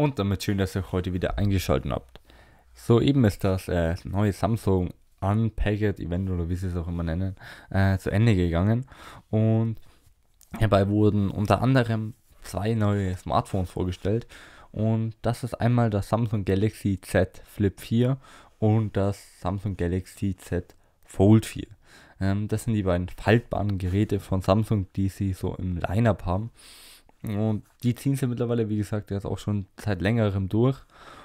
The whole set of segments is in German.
Und damit schön, dass ihr heute wieder eingeschaltet habt. Soeben ist das äh, neue Samsung Unpacked Event oder wie sie es auch immer nennen, äh, zu Ende gegangen. Und hierbei wurden unter anderem zwei neue Smartphones vorgestellt. Und das ist einmal das Samsung Galaxy Z Flip 4 und das Samsung Galaxy Z Fold 4. Ähm, das sind die beiden faltbaren Geräte von Samsung, die sie so im Lineup haben. Und die ziehen sie mittlerweile, wie gesagt, jetzt auch schon seit längerem durch.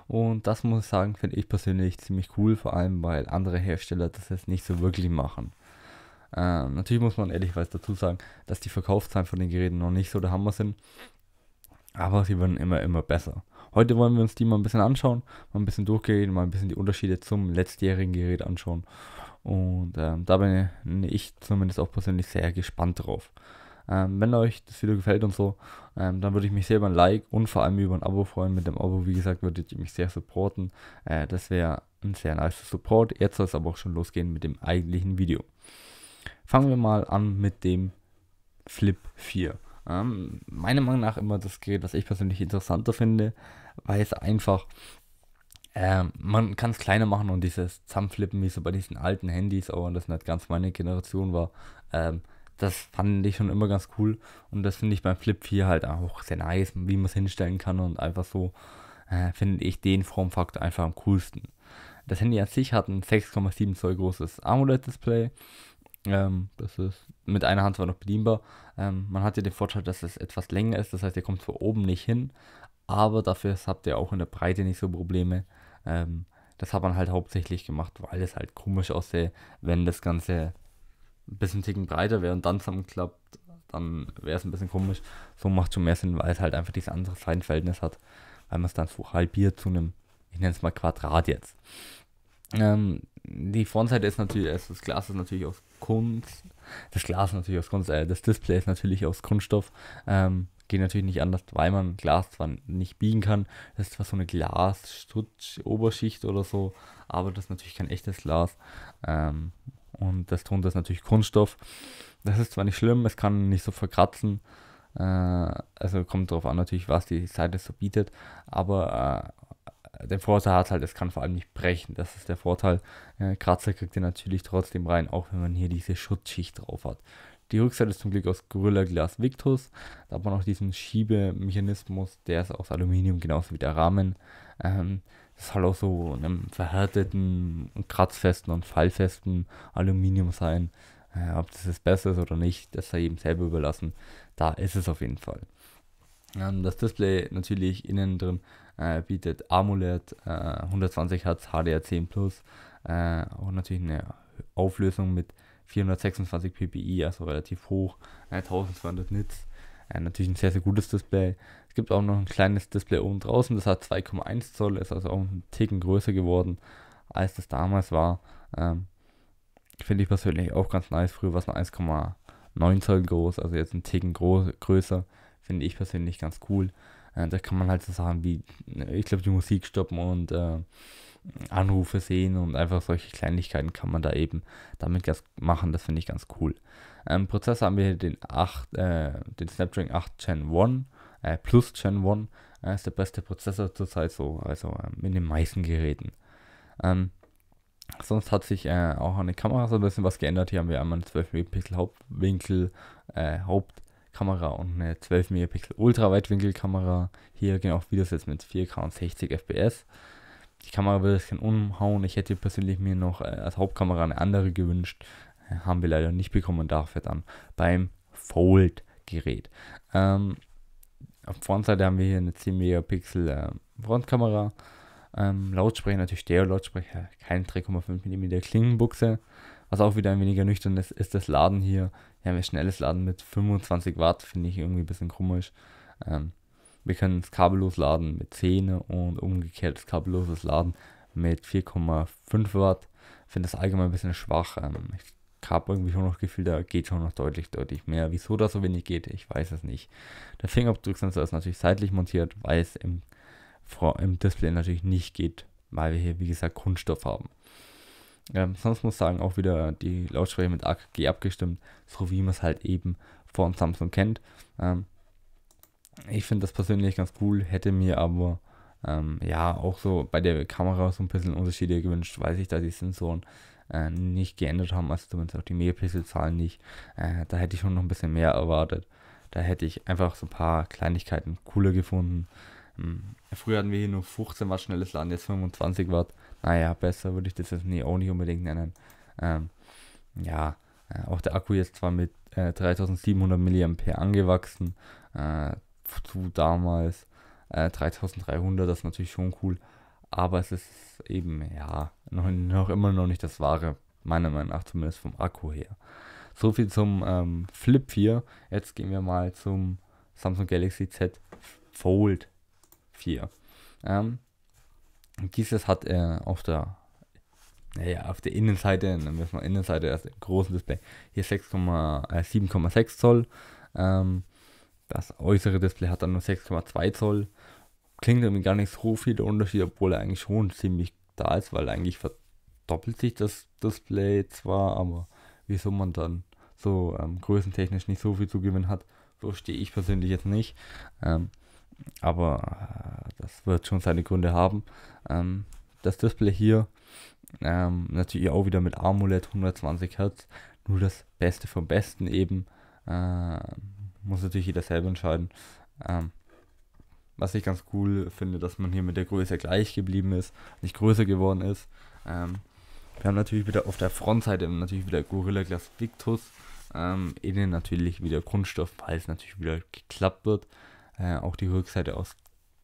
Und das muss ich sagen, finde ich persönlich ziemlich cool, vor allem weil andere Hersteller das jetzt nicht so wirklich machen. Ähm, natürlich muss man ehrlichweise dazu sagen, dass die Verkaufszahlen von den Geräten noch nicht so der Hammer sind. Aber sie werden immer, immer besser. Heute wollen wir uns die mal ein bisschen anschauen, mal ein bisschen durchgehen, mal ein bisschen die Unterschiede zum letztjährigen Gerät anschauen. Und ähm, da bin ich zumindest auch persönlich sehr gespannt drauf. Ähm, wenn euch das Video gefällt und so, ähm, dann würde ich mich sehr über ein Like und vor allem über ein Abo freuen. Mit dem Abo, wie gesagt, würdet ihr mich sehr supporten. Äh, das wäre ein sehr nice Support. Jetzt soll es aber auch schon losgehen mit dem eigentlichen Video. Fangen wir mal an mit dem Flip 4. Ähm, meiner Meinung nach immer das Gerät, was ich persönlich interessanter finde, weil es einfach ähm, man kann es kleiner machen und dieses Zusammenflippen, wie so bei diesen alten Handys, auch wenn das nicht ganz meine Generation war, ähm, das fand ich schon immer ganz cool. Und das finde ich beim Flip 4 halt auch sehr nice, wie man es hinstellen kann und einfach so äh, finde ich den Formfaktor einfach am coolsten. Das Handy an sich hat ein 6,7 Zoll großes AMOLED-Display. Ähm, das ist mit einer Hand zwar noch bedienbar. Ähm, man hat ja den Vorteil, dass es etwas länger ist, das heißt, ihr kommt zwar oben nicht hin, aber dafür habt ihr auch in der Breite nicht so Probleme. Ähm, das hat man halt hauptsächlich gemacht, weil es halt komisch aussieht, wenn das Ganze ein bisschen Ticken breiter wäre und dann zusammenklappt, dann wäre es ein bisschen komisch. So macht schon mehr Sinn, weil es halt einfach dieses andere Seitenverhältnis hat, weil man es dann so halbiert zu einem, ich nenne es mal Quadrat jetzt. Ähm, die Frontseite ist natürlich, also das Glas ist natürlich aus Kunst, das Glas ist natürlich aus Kunst, äh, das Display ist natürlich aus Kunststoff, ähm, geht natürlich nicht anders, weil man Glas zwar nicht biegen kann, das ist zwar so eine Glas-Oberschicht oder so, aber das ist natürlich kein echtes Glas. Ähm, und das drunter ist natürlich Kunststoff. Das ist zwar nicht schlimm, es kann nicht so verkratzen, äh, also kommt darauf an natürlich, was die Seite so bietet, aber äh, den Vorteil hat halt, es kann vor allem nicht brechen, das ist der Vorteil. Äh, Kratzer kriegt ihr natürlich trotzdem rein, auch wenn man hier diese Schutzschicht drauf hat. Die Rückseite ist zum Glück aus Gorilla Glass Victus. Da hat man auch diesen Schiebemechanismus, der ist aus Aluminium, genauso wie der Rahmen. Ähm, ist soll halt auch so einem verhärteten, kratzfesten und fallfesten Aluminium sein. Äh, ob das das Beste ist oder nicht, das sei jedem selber überlassen. Da ist es auf jeden Fall. Ähm, das Display natürlich innen drin äh, bietet AMOLED, äh, 120 Hz HDR10 Plus, auch äh, natürlich eine Auflösung mit 426 ppi, also relativ hoch, 1200 äh, Nits. Äh, natürlich ein sehr, sehr gutes Display. Es gibt auch noch ein kleines Display oben draußen, das hat 2,1 Zoll, ist also auch ein Ticken größer geworden, als das damals war. Ähm, Finde ich persönlich auch ganz nice. Früher war es nur 1,9 Zoll groß, also jetzt ein Ticken größer. Finde ich persönlich ganz cool. Äh, da kann man halt so Sachen wie, ich glaube, die Musik stoppen und äh, Anrufe sehen und einfach solche Kleinigkeiten kann man da eben damit machen. Das finde ich ganz cool. Ähm, Prozessor haben wir den, 8, äh, den Snapdragon 8 Gen 1 äh, plus Gen 1. Äh, ist der beste Prozessor zurzeit so, also äh, mit den meisten Geräten. Ähm, sonst hat sich äh, auch an der Kamera so ein bisschen was geändert. Hier haben wir einmal eine 12 Megapixel Hauptwinkel, äh, Hauptkamera und eine 12 Megapixel Ultraweitwinkelkamera. Hier gehen auch Videos jetzt mit 4K und 60 FPS die Kamera würde es kein umhauen. Ich hätte persönlich mir noch äh, als Hauptkamera eine andere gewünscht. Äh, haben wir leider nicht bekommen und dafür dann beim Fold-Gerät. Ähm, auf Frontseite haben wir hier eine 10 Megapixel äh, Frontkamera. Ähm, Lautsprecher natürlich der lautsprecher kein 3,5 mm Klingenbuchse. Was auch wieder ein wenig ernüchternd ist, ist das Laden hier. Hier haben wir schnelles Laden mit 25 Watt, finde ich irgendwie ein bisschen komisch. Ähm, wir können es kabellos laden mit 10 und umgekehrt kabelloses Laden mit 4,5 Watt. Ich finde das allgemein ein bisschen schwach. Ähm, ich habe irgendwie schon noch das Gefühl, da geht schon noch deutlich, deutlich mehr. Wieso da so wenig geht, ich weiß es nicht. Der Fingerabdrucksensor ist natürlich seitlich montiert, weil es im, im Display natürlich nicht geht, weil wir hier, wie gesagt, Kunststoff haben. Ähm, sonst muss ich sagen, auch wieder die Lautsprecher mit AKG abgestimmt, so wie man es halt eben von Samsung kennt. Ähm, ich finde das persönlich ganz cool, hätte mir aber ähm, ja auch so bei der Kamera so ein bisschen Unterschiede gewünscht, weiß ich, dass die Sensoren äh, nicht geändert haben, also zumindest auch die Megapixelzahlen nicht. Äh, da hätte ich schon noch ein bisschen mehr erwartet. Da hätte ich einfach so ein paar Kleinigkeiten cooler gefunden. Ähm, früher hatten wir hier nur 15 Watt schnelles Laden, jetzt 25 Watt. Naja, besser würde ich das jetzt nie, auch nicht unbedingt nennen. Ähm, ja, äh, auch der Akku jetzt zwar mit äh, 3700 mAh angewachsen. Äh, zu damals äh, 3300, das ist natürlich schon cool, aber es ist eben, ja, noch, noch immer noch nicht das wahre, meiner Meinung nach zumindest vom Akku her. So viel zum ähm, Flip 4. Jetzt gehen wir mal zum Samsung Galaxy Z Fold 4. Ähm, dieses hat äh, auf der naja, auf der Innenseite, dann müssen wir Innenseite erst also im großen Display, hier 7,6 äh, Zoll. Ähm, das äußere Display hat dann nur 6,2 Zoll. Klingt irgendwie gar nicht so viel der Unterschied, obwohl er eigentlich schon ziemlich da ist, weil eigentlich verdoppelt sich das Display zwar, aber wieso man dann so ähm, größentechnisch nicht so viel zu gewinnen hat, verstehe ich persönlich jetzt nicht. Ähm, aber äh, das wird schon seine Gründe haben. Ähm, das Display hier ähm, natürlich auch wieder mit AMOLED 120 Hertz, nur das Beste vom Besten eben. Äh, muss natürlich jeder selber entscheiden. Ähm, was ich ganz cool finde, dass man hier mit der Größe gleich geblieben ist, nicht größer geworden ist. Ähm, wir haben natürlich wieder auf der Frontseite natürlich wieder Gorilla Glass Victus. Ähm, innen natürlich wieder Kunststoff, weil es natürlich wieder geklappt wird. Äh, auch die Rückseite aus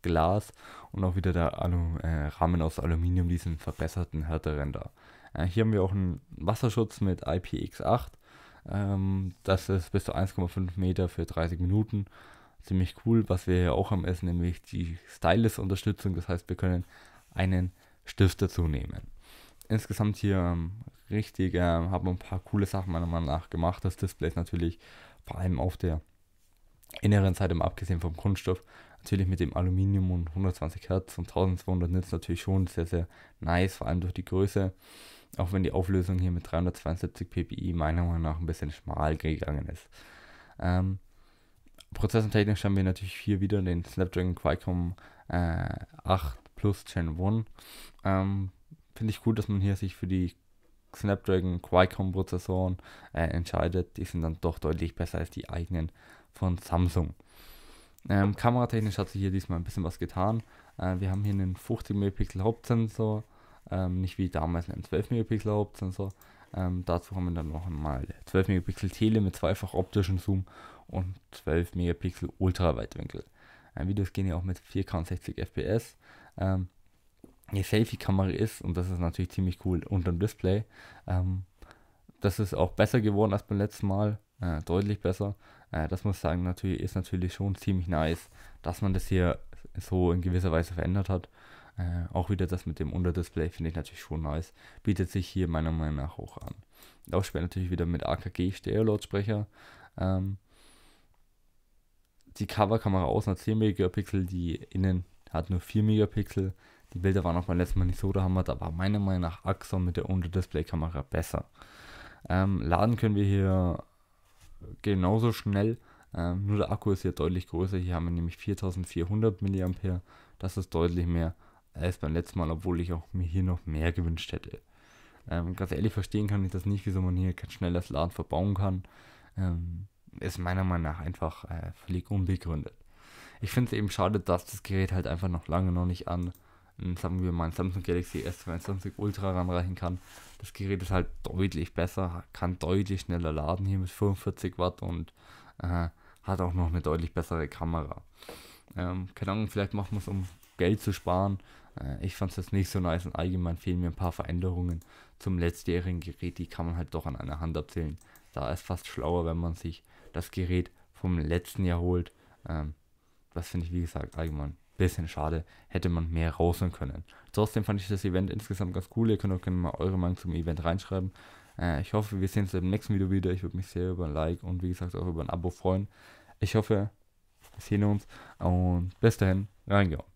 Glas und auch wieder der Alu äh, Rahmen aus Aluminium, diesen verbesserten härteren da. Äh, hier haben wir auch einen Wasserschutz mit IPX8 ähm, das ist bis zu 1,5 Meter für 30 Minuten. Ziemlich cool, was wir hier auch haben, ist nämlich die Stylus-Unterstützung. Das heißt, wir können einen Stift dazu nehmen. Insgesamt hier ähm, richtig, äh, haben wir ein paar coole Sachen meiner Meinung nach gemacht. Das Display ist natürlich vor allem auf der inneren Seite, mal abgesehen vom Kunststoff, natürlich mit dem Aluminium und 120 Hertz und 1200 Nits natürlich schon sehr, sehr nice, vor allem durch die Größe auch wenn die Auflösung hier mit 372 ppi meiner Meinung nach ein bisschen schmal gegangen ist. Ähm, prozessortechnisch haben wir natürlich hier wieder den Snapdragon Qualcomm äh, 8 Plus Gen 1. Ähm, Finde ich gut, dass man hier sich für die Snapdragon Qualcomm Prozessoren äh, entscheidet. Die sind dann doch deutlich besser als die eigenen von Samsung. Ähm, kameratechnisch hat sich hier diesmal ein bisschen was getan. Äh, wir haben hier einen 50 Megapixel Hauptsensor, ähm, nicht wie damals ein 12-Megapixel-Hauptsensor. Ähm, dazu haben wir dann noch einmal 12 Megapixel Tele mit zweifach optischem Zoom und 12 Megapixel Ultraweitwinkel. Ein ähm, Videos gehen ja auch mit 4K und 60 FPS. Ähm, eine Selfie-Kamera ist, und das ist natürlich ziemlich cool, unter dem Display. Ähm, das ist auch besser geworden als beim letzten Mal, äh, deutlich besser. Äh, das muss ich sagen, natürlich, ist natürlich schon ziemlich nice, dass man das hier so in gewisser Weise verändert hat. Äh, auch wieder das mit dem Unterdisplay finde ich natürlich schon nice. Bietet sich hier meiner Meinung nach hoch an. Lautsprecher natürlich wieder mit AKG Stereo-Lautsprecher. Ähm, die Coverkamera außen hat 10 Megapixel, die innen hat nur 4 Megapixel. Die Bilder waren auch beim letzten Mal nicht so der Hammer, da war meiner Meinung nach Axon mit der unterdisplay kamera besser. Ähm, laden können wir hier genauso schnell, ähm, nur der Akku ist hier deutlich größer. Hier haben wir nämlich 4400 mAh, das ist deutlich mehr als beim letzten Mal, obwohl ich auch mir hier noch mehr gewünscht hätte. Ähm, ganz ehrlich verstehen kann ich das nicht, wieso man hier kein schnelles Laden verbauen kann. Ähm, ist meiner Meinung nach einfach äh, völlig unbegründet. Ich finde es eben schade, dass das Gerät halt einfach noch lange noch nicht an, ähm, sagen wir mal, ein Samsung Galaxy S22 Ultra ranreichen kann. Das Gerät ist halt deutlich besser, kann deutlich schneller laden hier mit 45 Watt und äh, hat auch noch eine deutlich bessere Kamera. Ähm, keine Ahnung, vielleicht machen wir es um Geld zu sparen. Äh, ich fand es jetzt nicht so nice und allgemein fehlen mir ein paar Veränderungen zum letztjährigen Gerät. Die kann man halt doch an einer Hand abzählen. Da ist fast schlauer, wenn man sich das Gerät vom letzten Jahr holt. Ähm, das finde ich, wie gesagt, allgemein ein bisschen schade, hätte man mehr rausholen können. Trotzdem fand ich das Event insgesamt ganz cool. Ihr könnt auch gerne mal eure Meinung zum Event reinschreiben. Äh, ich hoffe, wir sehen uns im nächsten Video wieder. Ich würde mich sehr über ein Like und wie gesagt auch über ein Abo freuen. Ich hoffe, wir sehen uns und bis dahin, reingehauen.